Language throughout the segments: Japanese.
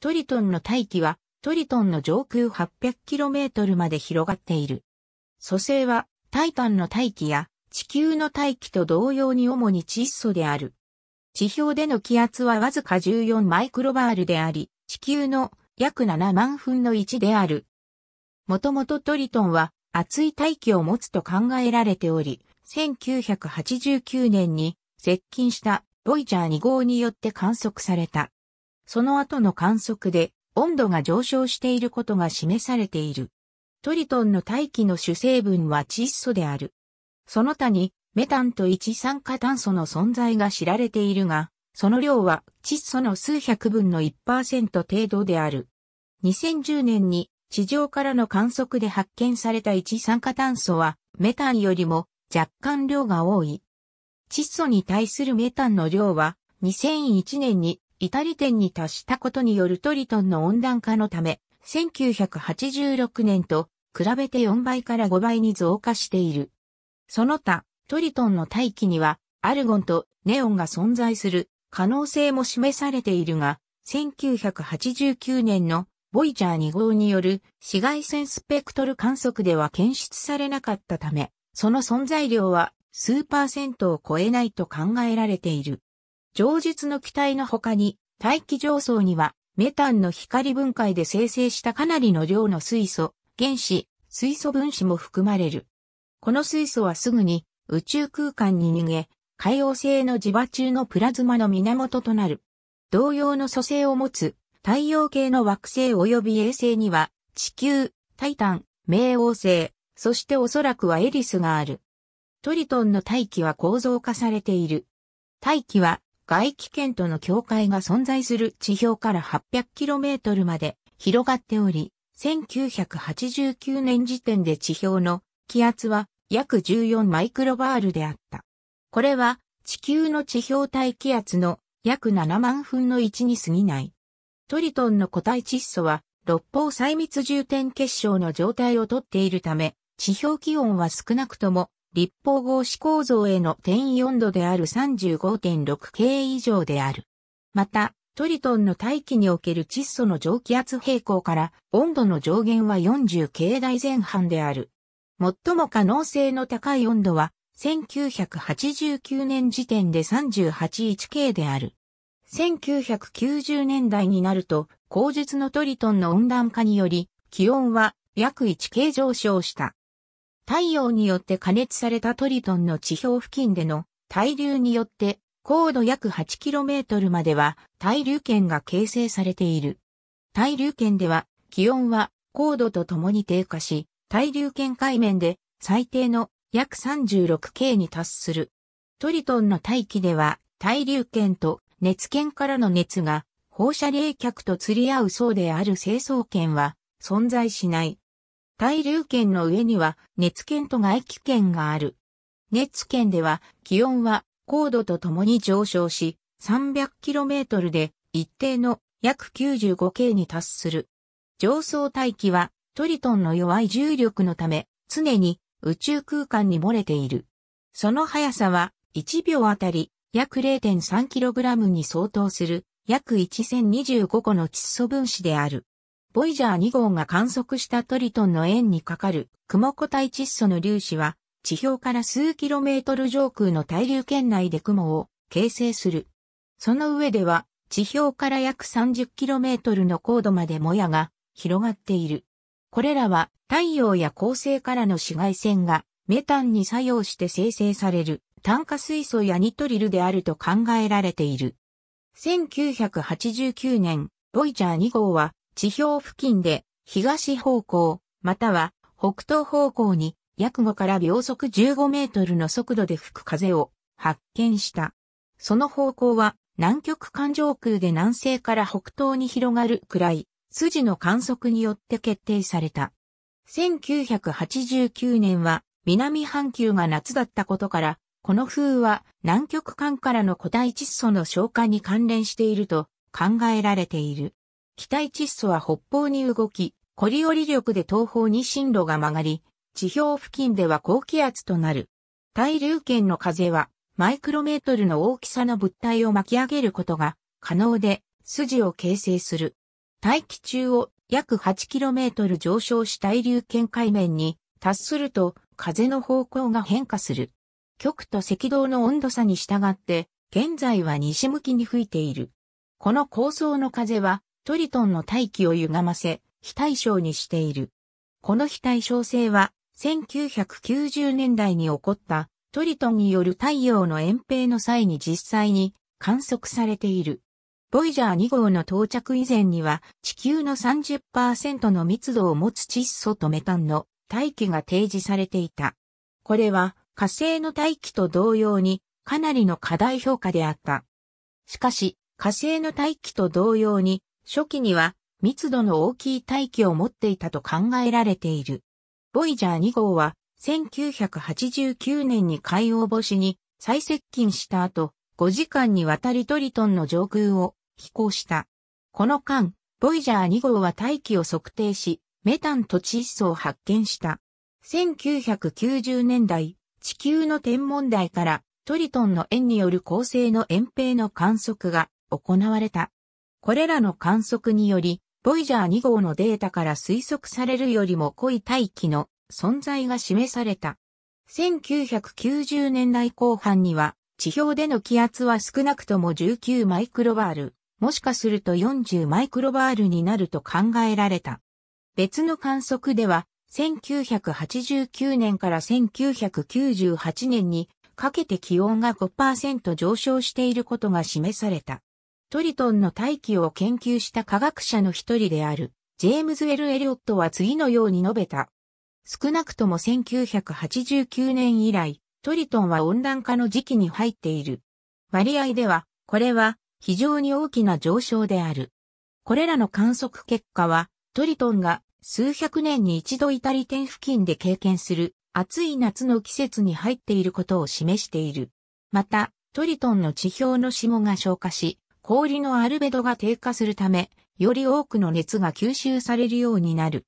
トリトンの大気は、トリトンの上空 800km まで広がっている。蘇生は、タイタンの大気や、地球の大気と同様に主に窒素である。地表での気圧はわずか14マイクロバールであり、地球の約7万分の1である。もともとトリトンは熱い大気を持つと考えられており、1989年に接近したボイジャー2号によって観測された。その後の観測で温度が上昇していることが示されている。トリトンの大気の主成分は窒素である。その他にメタンと一酸化炭素の存在が知られているが、その量は窒素の数百分の1%程度である。2010年に地上からの観測で発見された一酸化炭素はメタンよりも若干量が多い。窒素に対するメタンの量は2001年に至り点に達したことによるトリトンの温暖化のため、1986年と比べて4倍から5倍に増加している。その他、トリトンの大気には、アルゴンとネオンが存在する可能性も示されているが、1989年のボイジャー2号による紫外線スペクトル観測では検出されなかったため、その存在量は数パーセントを超えないと考えられている。上述の気体の他に、大気上層には、メタンの光分解で生成したかなりの量の水素、原子、水素分子も含まれる。この水素はすぐに宇宙空間に逃げ、海洋性の磁場中のプラズマの源となる。同様の素性を持つ太陽系の惑星及び衛星には地球、タイタン、冥王星、そしておそらくはエリスがある。トリトンの大気は構造化されている。大気は外気圏との境界が存在する地表から 800km まで広がっており、1989年時点で地表の気圧は約14マイクロバールであった。これは地球の地表大気圧の約7万分の1に過ぎない。トリトンの固体窒素は六方細密重点結晶の状態をとっているため、地表気温は少なくとも立方合子構造への転移温度である 35.6K 以上である。また、トリトンの大気における窒素の蒸気圧平衡から温度の上限は 40K 台前半である。最も可能性の高い温度は1989年時点で 381K である。1990年代になると、口述のトリトンの温暖化により、気温は約 1K 上昇した。太陽によって加熱されたトリトンの地表付近での対流によって高度約 8km までは対流圏が形成されている。対流圏では気温は高度とともに低下し、対流圏海面で最低の約 36K に達する。トリトンの大気では対流圏と熱圏からの熱が放射冷却と釣り合う層である成層圏は存在しない。対流圏の上には熱圏と外気圏がある。熱圏では気温は高度とともに上昇し、300km で一定の約 95K に達する。上層大気はトリトンの弱い重力のため常に宇宙空間に漏れている。その速さは1秒あたり約 0.3kg に相当する約1025個の窒素分子である。ボイジャー2号が観測したトリトンの円にかかる雲固体窒素の粒子は、地表から数キロメートル上空の対流圏内で雲を形成する。その上では、地表から約30キロメートルの高度までもやが広がっている。これらは太陽や恒星からの紫外線がメタンに作用して生成される炭化水素やニトリルであると考えられている。1989年、ボイジャー2号は地表付近で東方向、または北東方向に約5から秒速15メートルの速度で吹く風を発見した。その方向は南極環上空で南西から北東に広がるくらい筋の観測によって決定された。1989年は南半球が夏だったことから、この風は南極間からの古代窒素の消化に関連していると考えられている。体窒素は北方に動き、コリオリ力で東方に進路が曲がり、地表付近では高気圧となる。対流圏の風は、マイクロメートルの大きさの物体を巻き上げることが可能で、筋を形成する。大気中を約 8km 上昇し対流圏海面に達すると風の方向が変化する。極と赤道の温度差に従って現在は西向きに吹いている。この高層の風はトリトンの大気を歪ませ、非対称にしている。この非対称性は、1990年代に起こったトリトンによる太陽の遠平の際に実際に観測されている。ボイジャー2号の到着以前には地球の30%の密度を持つ窒素とメタンの大気が提示されていた。これは火星の大気と同様にかなりの過大評価であった。しかし火星の大気と同様に初期には密度の大きい大気を持っていたと考えられている。ボイジャー2号は1989年に海洋星に再接近した後、5時間にわたりトリトンの上空を飛行した。この間、ボイジャー2号は大気を測定し、メタンと窒素を発見した。1990年代、地球の天文台からトリトンの円による恒星の円平の観測が行われた。これらの観測により、ボイジャー2号のデータから推測されるよりも濃い大気の存在が示された。1990年代後半には、地表での気圧は少なくとも19マイクロバール、もしかすると40マイクロバールになると考えられた。別の観測では、1989年から1998年にかけて気温が5%上昇していることが示された。トリトンの大気を研究した科学者の一人である、ジェームズ・ウェル・エリオットは次のように述べた。少なくとも1989年以来、トリトンは温暖化の時期に入っている。割合では、これは非常に大きな上昇である。これらの観測結果は、トリトンが数百年に一度イタリ点付近で経験する暑い夏の季節に入っていることを示している。また、トリトンの地表の霜が消化し、氷のアルベドが低下するため、より多くの熱が吸収されるようになる。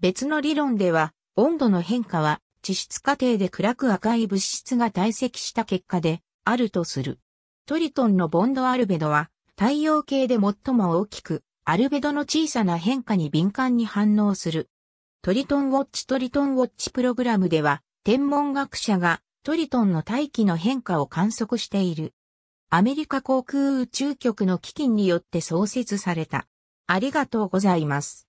別の理論では、温度の変化は地質過程で暗く赤い物質が堆積した結果であるとする。トリトンのボンドアルベドは太陽系で最も大きく、アルベドの小さな変化に敏感に反応する。トリトンウォッチトリトンウォッチプログラムでは、天文学者がトリトンの大気の変化を観測している。アメリカ航空宇宙局の基金によって創設された。ありがとうございます。